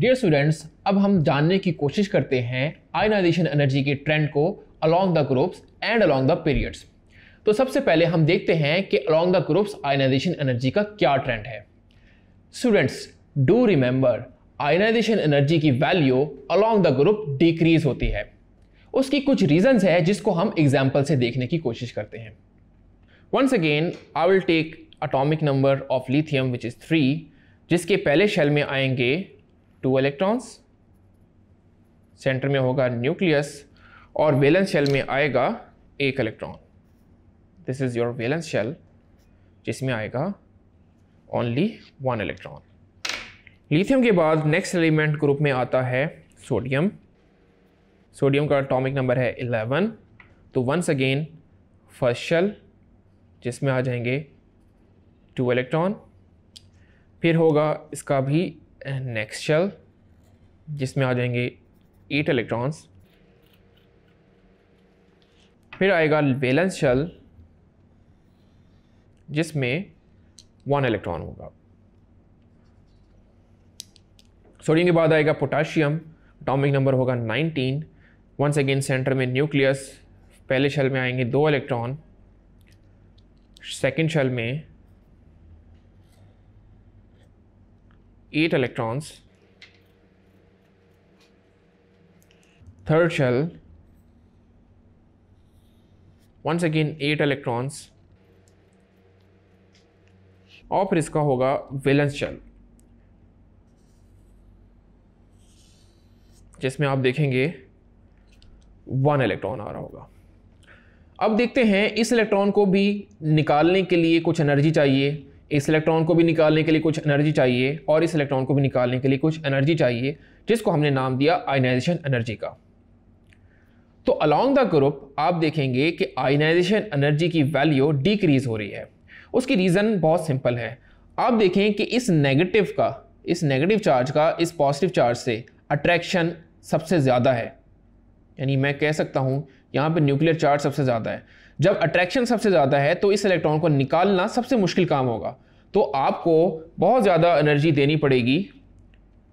Dear students अब हम जानने की कोशिश करते हैं आयनाइजेशन एनर्जी के ट्रेंड को along the groups and along the periods तो सबसे पहले हम देखते हैं कि along the groups ionization energy का क्या ट्रेंड है students do remember ionization energy की value along the group decrease होती है उसकी कुछ रीजंस है जिसको हम एग्जाम्पल से देखने की कोशिश करते हैं once again I will take atomic number of lithium which is three जिसके पहले शेल में आएंगे टू इलेक्ट्रॉन्स सेंटर में होगा न्यूक्लियस और वेलेंस शेल में आएगा एक electron this is your valence shell जिसमें आएगा ओनली वन इलेक्ट्रॉन लिथियम के बाद नेक्स्ट एलिमेंट ग्रुप में आता है सोडियम सोडियम का अटोमिक नंबर है 11 तो वंस अगेन फर्स्ट शेल जिसमें आ जाएंगे टू इलेक्ट्रॉन फिर होगा इसका भी नेक्स्ट शेल जिसमें आ जाएंगे एट इलेक्ट्रॉन्स फिर आएगा वेलेंस शेल जिसमें वन इलेक्ट्रॉन होगा सोडियम के बाद आएगा पोटाशियम अटोमिक नंबर होगा 19 वंस अगेन सेंटर में न्यूक्लियस पहले शेल में आएंगे दो इलेक्ट्रॉन सेकेंड शेल में eight electrons. Third shell, once again eight electrons. और फिर इसका होगा वेलेंस शेल जिसमें आप देखेंगे वन इलेक्ट्रॉन आ रहा होगा अब देखते हैं इस इलेक्ट्रॉन को भी निकालने के लिए कुछ एनर्जी चाहिए इस इलेक्ट्रॉन को भी निकालने के लिए कुछ एनर्जी चाहिए और इस इलेक्ट्रॉन को भी निकालने के लिए कुछ एनर्जी चाहिए जिसको हमने नाम दिया आयनाइजेशन एनर्जी का तो अलॉन्ग द ग्रुप आप देखेंगे कि आयनाइजेशन एनर्जी की वैल्यू डिक्रीज हो रही है उसकी रीज़न बहुत सिंपल है आप देखें कि इस नेगेटिव का इस नेगेटिव चार्ज का इस पॉजिटिव चार्ज से अट्रैक्शन सबसे ज़्यादा है यानी मैं कह सकता हूँ यहाँ पर न्यूक्लियर चार्ज सबसे ज़्यादा है जब अट्रैक्शन सबसे ज़्यादा है तो इस इलेक्ट्रॉन को निकालना सबसे मुश्किल काम होगा तो आपको बहुत ज़्यादा एनर्जी देनी पड़ेगी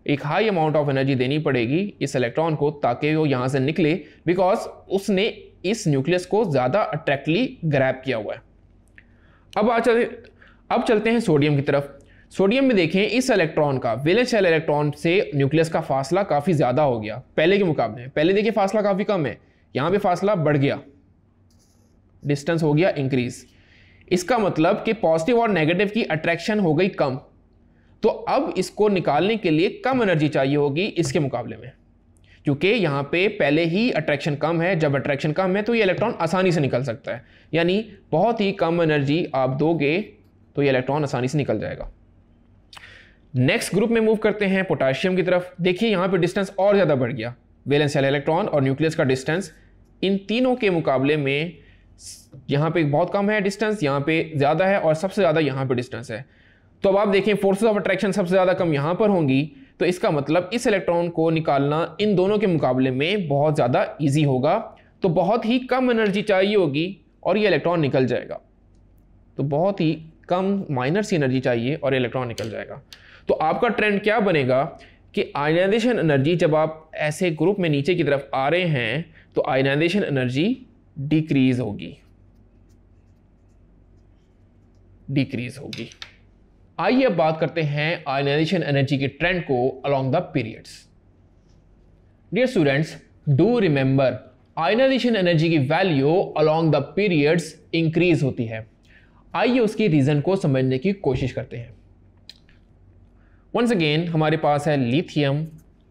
एक हाई अमाउंट ऑफ एनर्जी देनी पड़ेगी इस इलेक्ट्रॉन को ताकि वो यहाँ से निकले बिकॉज उसने इस न्यूक्लियस को ज़्यादा अट्रैक्टली ग्रैप किया हुआ है अब आ चल अब चलते हैं सोडियम की तरफ सोडियम में देखें इस इलेक्ट्रॉन का विले शेल इलेक्ट्रॉन से न्यूक्लियस का फासला काफ़ी ज़्यादा हो गया पहले के मुकाबले पहले देखिए फासला काफ़ी कम है यहाँ पे फासला बढ़ गया डिस्टेंस हो गया इंक्रीज़ इसका मतलब कि पॉजिटिव और नेगेटिव की अट्रैक्शन हो गई कम तो अब इसको निकालने के लिए कम एनर्जी चाहिए होगी इसके मुकाबले में क्योंकि यहाँ पे पहले ही अट्रैक्शन कम है जब अट्रैक्शन कम है तो ये इलेक्ट्रॉन आसानी से निकल सकता है यानी बहुत ही कम एनर्जी आप दोगे तो ये इलेक्ट्रॉन आसानी से निकल जाएगा नेक्स्ट ग्रुप में मूव करते हैं पोटाशियम की तरफ देखिए यहाँ पे डिस्टेंस और ज़्यादा बढ़ गया वेलेंसियल इलेक्ट्रॉन और न्यूक्लियस का डिस्टेंस इन तीनों के मुकाबले में यहाँ पे बहुत कम है डिस्टेंस यहाँ पे ज़्यादा है और सबसे ज़्यादा यहाँ पे डिस्टेंस है तो अब आप देखें फोर्सेज ऑफ अट्रैक्शन सबसे ज़्यादा कम यहाँ पर होंगी तो इसका मतलब इस इलेक्ट्रॉन को निकालना इन दोनों के मुकाबले में बहुत ज़्यादा ईजी होगा तो बहुत ही कम एनर्जी चाहिए होगी और ये इलेक्ट्रॉन निकल जाएगा तो बहुत ही कम माइनर सी एनर्जी चाहिए और इलेक्ट्रॉन निकल जाएगा तो आपका ट्रेंड क्या बनेगा कि आयनाइजेशन एनर्जी जब आप ऐसे ग्रुप में नीचे की तरफ आ रहे हैं तो आयनाइजेशन एनर्जी डिक्रीज होगी डिक्रीज होगी आइए अब बात करते हैं आयनाइजेशन एनर्जी के ट्रेंड को along the periods dear students do remember ionization energy की value along the periods increase होती है आइए उसकी रीजन को समझने की कोशिश करते हैं वंस अगेन हमारे पास है lithium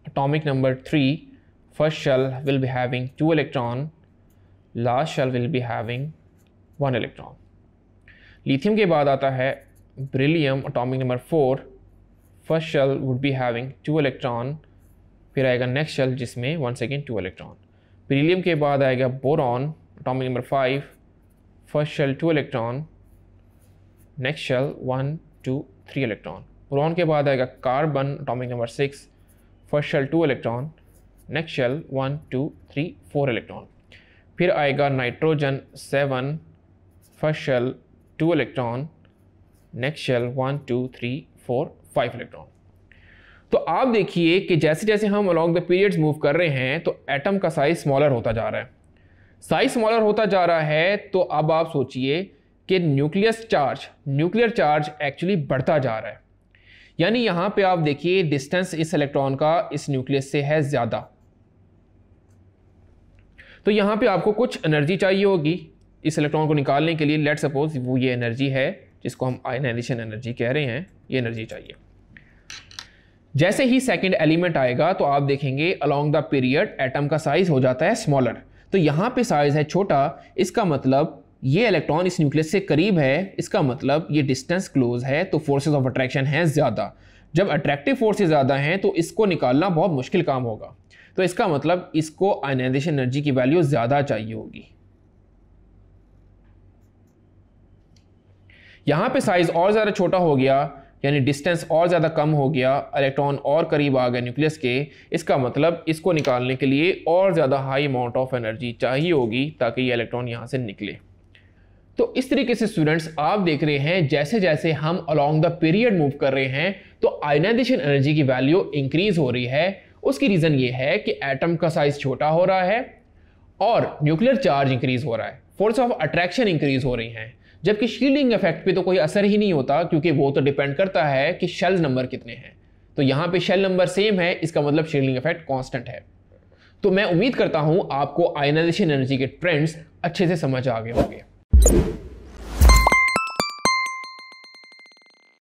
atomic number three first shell will be having two electron last shell will be having one electron lithium के बाद आता है beryllium atomic number four first shell would be having two electron फिर आएगा next shell जिसमें one second two electron beryllium के बाद आएगा boron atomic number five first shell two electron next shell one two three electron boron के बाद आएगा carbon atomic number six first shell two electron next shell one two three four electron फिर आएगा nitrogen seven first shell two electron next shell one two three four five electron तो आप देखिए कि जैसे जैसे हम अलॉन्ग द पीरियड्स मूव कर रहे हैं तो एटम का साइज स्मॉलर होता जा रहा है साइज स्मॉलर होता जा रहा है तो अब आप सोचिए कि nucleus charge nuclear charge actually बढ़ता जा रहा है यानी यहाँ पे आप देखिए डिस्टेंस इस इलेक्ट्रॉन का इस न्यूक्लियस से है ज़्यादा तो यहाँ पे आपको कुछ एनर्जी चाहिए होगी इस इलेक्ट्रॉन को निकालने के लिए लेट सपोज वो ये एनर्जी है जिसको हम आयनाइजेशन एनर्जी कह रहे हैं ये एनर्जी चाहिए जैसे ही सेकेंड एलिमेंट आएगा तो आप देखेंगे अलॉन्ग द पीरियड एटम का साइज हो जाता है स्मॉलर तो यहाँ पे साइज है छोटा इसका मतलब ये इलेक्ट्रॉन इस न्यूक्लियस से करीब है इसका मतलब ये डिस्टेंस क्लोज है तो फोर्सेज ऑफ अट्रैक्शन हैं ज़्यादा जब अट्रैक्टिव फोर्सेज ज़्यादा हैं तो इसको निकालना बहुत मुश्किल काम होगा तो इसका मतलब इसको आयनाइजेशन एनर्जी की वैल्यू ज़्यादा चाहिए होगी यहाँ पे साइज और ज़्यादा छोटा हो गया यानी डिस्टेंस और ज़्यादा कम हो गया इलेक्ट्रॉन और करीब आ गया न्यूक्लियस के इसका मतलब इसको निकालने के लिए और ज़्यादा हाई अमाउंट ऑफ एनर्जी चाहिए होगी ताकि ये इलेक्ट्रॉन यहाँ से निकले तो इस तरीके से स्टूडेंट्स आप देख रहे हैं जैसे जैसे हम अलोंग द पीरियड मूव कर रहे हैं तो आयनाइजेशन एनर्जी की वैल्यू इंक्रीज हो रही है उसकी रीज़न ये है कि एटम का साइज छोटा हो रहा है और न्यूक्लियर चार्ज इंक्रीज हो रहा है फोर्स ऑफ अट्रैक्शन इंक्रीज हो रही हैं जबकि शील्डिंग इफेक्ट पे तो कोई असर ही नहीं होता क्योंकि वो तो डिपेंड करता है कि शेल नंबर कितने हैं तो यहाँ पे शेल नंबर सेम है इसका मतलब शील्डिंग इफेक्ट कांस्टेंट है तो मैं उम्मीद करता हूँ आपको आयनाइजेशन एनर्जी के ट्रेंड्स अच्छे से समझ आ गए होंगे